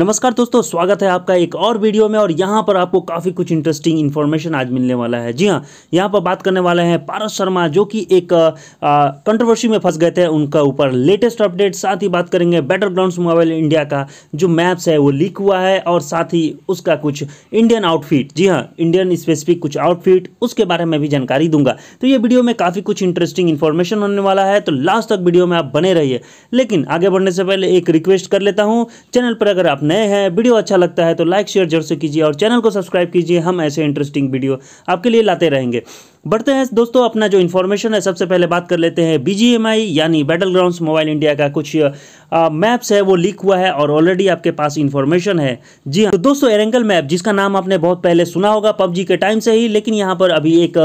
नमस्कार दोस्तों स्वागत है आपका एक और वीडियो में और यहाँ पर आपको काफ़ी कुछ इंटरेस्टिंग इन्फॉर्मेशन आज मिलने वाला है जी हाँ यहाँ पर बात करने वाले हैं पारस शर्मा जो कि एक कंट्रोवर्सी में फंस गए थे उनका ऊपर लेटेस्ट अपडेट साथ ही बात करेंगे बेटर ग्राउंड मोबाइल इंडिया का जो मैप्स है वो लीक हुआ है और साथ ही उसका कुछ इंडियन आउटफिट जी हाँ इंडियन स्पेसिफिक कुछ आउटफिट उसके बारे में भी जानकारी दूंगा तो ये वीडियो में काफ़ी कुछ इंटरेस्टिंग इन्फॉर्मेशन होने वाला है तो लास्ट तक वीडियो में आप बने रहिए लेकिन आगे बढ़ने से पहले एक रिक्वेस्ट कर लेता हूँ चैनल पर अगर आप नए हैं वीडियो अच्छा लगता है तो लाइक शेयर जरूर से कीजिए और चैनल को सब्सक्राइब कीजिए हम ऐसे इंटरेस्टिंग वीडियो आपके लिए लाते रहेंगे बढ़ते हैं दोस्तों अपना जो इन्फॉर्मेशन है सबसे पहले बात कर लेते हैं बीजीएमआई यानी बैटल ग्राउंड मोबाइल इंडिया का कुछ मैप्स है वो लीक हुआ है और ऑलरेडी आपके पास इन्फॉर्मेशन है जी हाँ तो दोस्तों एरेंगल मैप जिसका नाम आपने बहुत पहले सुना होगा पबजी के टाइम से ही लेकिन यहाँ पर अभी एक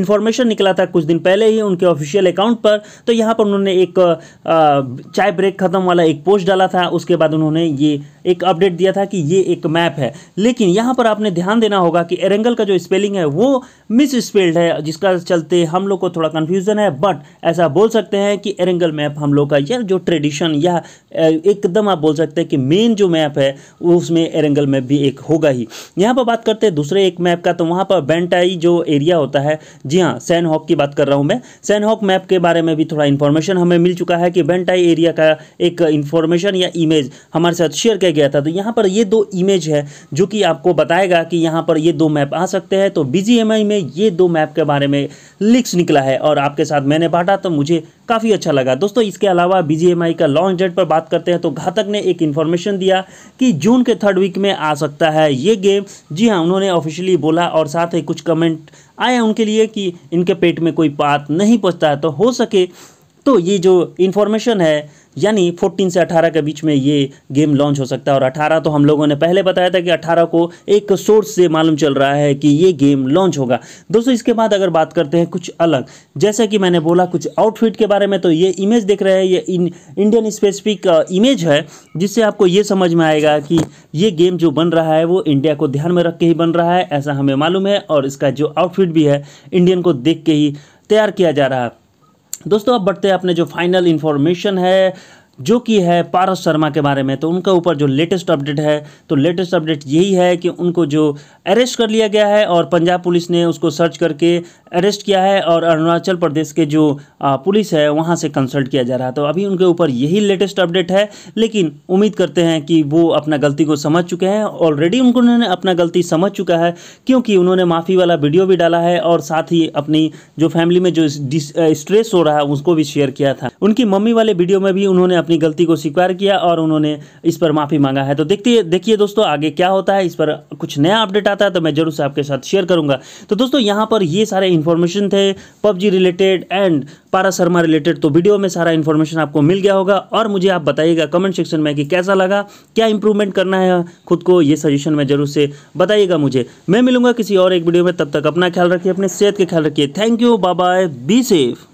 इन्फॉर्मेशन निकला था कुछ दिन पहले ही उनके ऑफिशियल अकाउंट पर तो यहाँ पर उन्होंने एक चाय ब्रेक खत्म वाला एक पोस्ट डाला था उसके बाद उन्होंने ये एक अपडेट दिया था कि ये एक मैप है लेकिन यहाँ पर आपने ध्यान देना होगा कि एरेंगल का जो स्पेलिंग है वो मिस स्पेल्ड है जिसका चलते हम लोग को थोड़ा कन्फ्यूज़न है बट ऐसा बोल सकते हैं कि एरेंगल मैप हम लोग का यह जो ट्रेडिशन या एकदम आप बोल सकते हैं कि मेन जो मैप है उसमें एरेंगल मैप भी एक होगा ही यहाँ पर बात करते हैं दूसरे एक मैप का तो वहाँ पर बेंटाई जो एरिया होता है जी हाँ सैन हॉक की बात कर रहा हूँ मैं सैन हॉक मैप के बारे में भी थोड़ा इन्फॉर्मेशन हमें मिल चुका है कि बेंटाई एरिया का एक इन्फॉर्मेशन या इमेज हमारे साथ शेयर किया गया था तो यहाँ पर ये दो इमेज है जो कि आपको बताएगा कि यहाँ पर ये दो मैप आ सकते हैं तो बी में ये दो मैप के बारे में लिक्स निकला है और आपके साथ मैंने बांटा तो मुझे काफ़ी अच्छा लगा दोस्तों इसके अलावा बी का लॉन्च डेट पर बात करते हैं तो घातक ने एक इन्फॉर्मेशन दिया कि जून के थर्ड वीक में आ सकता है ये गेम जी हाँ उन्होंने ऑफिशियली बोला और साथ ही कुछ कमेंट आए उनके लिए कि इनके पेट में कोई बात नहीं पचता है तो हो सके तो ये जो इन्फॉर्मेशन है यानी 14 से 18 के बीच में ये गेम लॉन्च हो सकता है और 18 तो हम लोगों ने पहले बताया था कि 18 को एक सोर्स से मालूम चल रहा है कि ये गेम लॉन्च होगा दोस्तों इसके बाद अगर बात करते हैं कुछ अलग जैसे कि मैंने बोला कुछ आउटफिट के बारे में तो ये इमेज देख रहे हैं ये इन, इंडियन स्पेसिफिक इमेज है जिससे आपको ये समझ में आएगा कि ये गेम जो बन रहा है वो इंडिया को ध्यान में रख के ही बन रहा है ऐसा हमें मालूम है और इसका जो आउटफिट भी है इंडियन को देख के ही तैयार किया जा रहा है दोस्तों अब बढ़ते हैं अपने जो फाइनल इन्फॉर्मेशन है जो कि है पारस शर्मा के बारे में तो उनका ऊपर जो लेटेस्ट अपडेट है तो लेटेस्ट अपडेट यही है कि उनको जो अरेस्ट कर लिया गया है और पंजाब पुलिस ने उसको सर्च करके अरेस्ट किया है और अरुणाचल प्रदेश के जो पुलिस है वहाँ से कंसल्ट किया जा रहा है तो अभी उनके ऊपर यही लेटेस्ट अपडेट है लेकिन उम्मीद करते हैं कि वो अपना गलती को समझ चुके हैं ऑलरेडी उनको उन्होंने अपना गलती समझ चुका है क्योंकि उन्होंने माफ़ी वाला वीडियो भी डाला है और साथ ही अपनी जो फैमिली में जो स्ट्रेस हो रहा है उसको भी शेयर किया था उनकी मम्मी वाले वीडियो में भी उन्होंने अपनी गलती को स्वीकार किया और उन्होंने इस पर माफ़ी मांगा है तो देखते देखिए दोस्तों आगे क्या होता है इस पर कुछ नया अपडेट आता है तो मैं जरूर से आपके साथ शेयर करूँगा तो दोस्तों यहाँ पर ये सारे इन्फॉर्मेशन थे पबजी रिलेटेड एंड पारा शर्मा रिलेटेड तो वीडियो में सारा इन्फॉर्मेशन आपको मिल गया होगा और मुझे आप बताइएगा कमेंट सेक्शन में कि कैसा लगा क्या इंप्रूवमेंट करना है खुद को ये सजेशन में जरूर से बताइएगा मुझे मैं मिलूंगा किसी और एक वीडियो में तब तक अपना ख्याल रखिए अपने सेहत का ख्याल रखिए thank you bye bye be safe